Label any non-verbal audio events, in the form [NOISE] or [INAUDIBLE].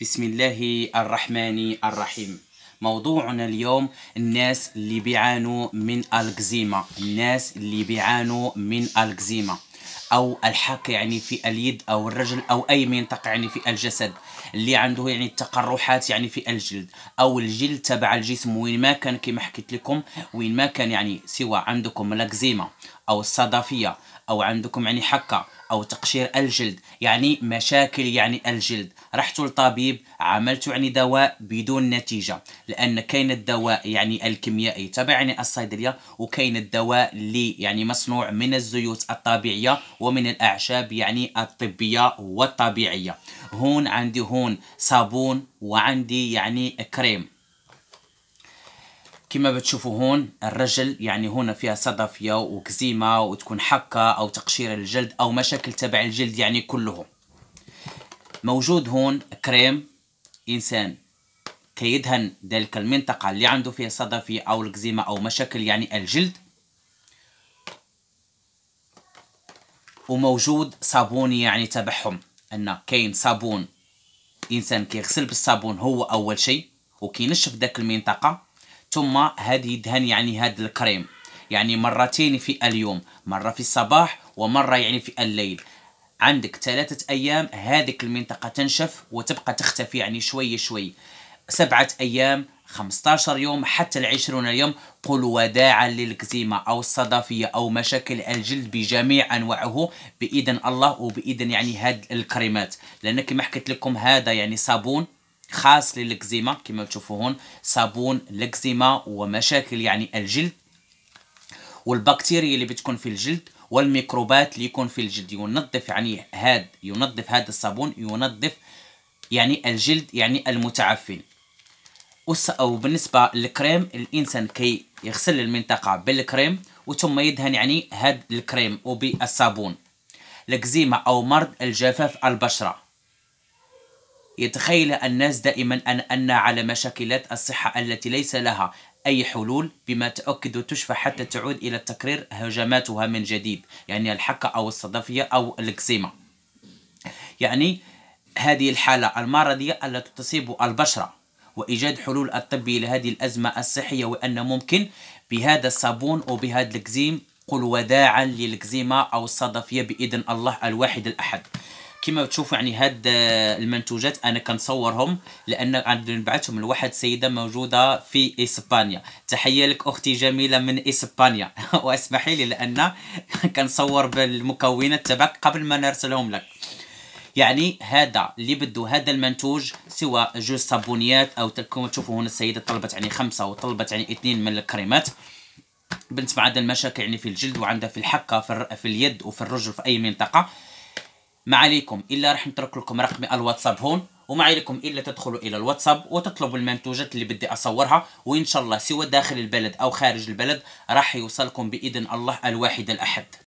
بسم الله الرحمن الرحيم موضوعنا اليوم الناس اللي بيعانوا من الكزيما الناس اللي بيعانوا من الكزيما او الحق يعني في اليد او الرجل او اي منطقه يعني في الجسد اللي عنده يعني التقرحات يعني في الجلد او الجلد تبع الجسم وين ما كان كما حكيت لكم وين ما كان يعني سواء عندكم الكزيما او الصدفيه او عندكم يعني حكه أو تقشير الجلد يعني مشاكل يعني الجلد رحت للطبيب عملت يعني دواء بدون نتيجة لأن كاين الدواء يعني الكيميائي تبع يعني الصيدلية وكاين الدواء اللي يعني مصنوع من الزيوت الطبيعية ومن الأعشاب يعني الطبية والطبيعية هون عندي هون صابون وعندي يعني كريم كما بتشوفوا هون الرجل يعني هنا فيها صدفية وكزيمة وتكون حكة أو تقشير الجلد أو مشاكل تبع الجلد يعني كلهم موجود هون كريم إنسان كيدهن ذلك المنطقة اللي عنده فيها صدفي أو الكزيمة أو مشاكل يعني الجلد وموجود صابون يعني تبعهم أن كاين صابون إنسان كيغسل بالصابون هو أول شيء وكينشف ذاك المنطقة ثم هذه دهن يعني هذا الكريم يعني مرتين في اليوم مرة في الصباح ومرة يعني في الليل عندك ثلاثة أيام هذيك المنطقة تنشف وتبقى تختفي يعني شوي شوي سبعة أيام 15 يوم حتى العشرون يوم قل وداعا للكزيمة أو الصدفية أو مشاكل الجلد بجميع أنواعه بإذن الله وبإذن يعني هاد الكريمات لأن كما حكيت لكم هذا يعني صابون خاص للكزيما كما تشوفوا هون صابون الاكزيما ومشاكل يعني الجلد والبكتيريا اللي بتكون في الجلد والميكروبات اللي يكون في الجلد ينظف يعني هاد ينظف هذا الصابون ينظف يعني الجلد يعني المتعفن او بالنسبه للكريم الانسان كي يغسل المنطقه بالكريم وثم يدهن يعني هاد الكريم وبالصابون الكزيما او مرض الجفاف البشره يتخيل الناس دائما أن أن على مشاكلات الصحة التي ليس لها أي حلول بما تؤكد تشفى حتى تعود إلى تكرير هجماتها من جديد يعني الحكة أو الصدفية أو الكسيمة يعني هذه الحالة المرضية التي تصيب البشرة وإيجاد حلول الطبي لهذه الأزمة الصحية وأن ممكن بهذا الصابون أو بهذا الكزيم قل وداعا للكزيمة أو الصدفية بإذن الله الواحد الأحد كما تشوفوا يعني هاد المنتوجات انا كنصورهم لان غادي نبعثهم لواحد السيده موجوده في اسبانيا تحيه لك اختي جميله من اسبانيا [LAUGHS] واسمحي لي لان [LAUGHS] كنصور بالمكونات تبعك قبل ما نرسلهم لك يعني هذا اللي بده هذا المنتوج سواء جوج صابونيات او كما تشوفوا هنا السيده طلبت يعني خمسه وطلبت يعني اثنين من الكريمات بنت مع هذا المشاكل يعني في الجلد وعندها في الحكه في, في اليد وفي الرجل في اي منطقه ما عليكم إلا راح نترك لكم رقمي الواتساب هون وما عليكم إلا تدخلوا إلى الواتساب وتطلبوا المنتوجات اللي بدي أصورها وإن شاء الله سوى داخل البلد أو خارج البلد راح يوصلكم بإذن الله الواحد الأحد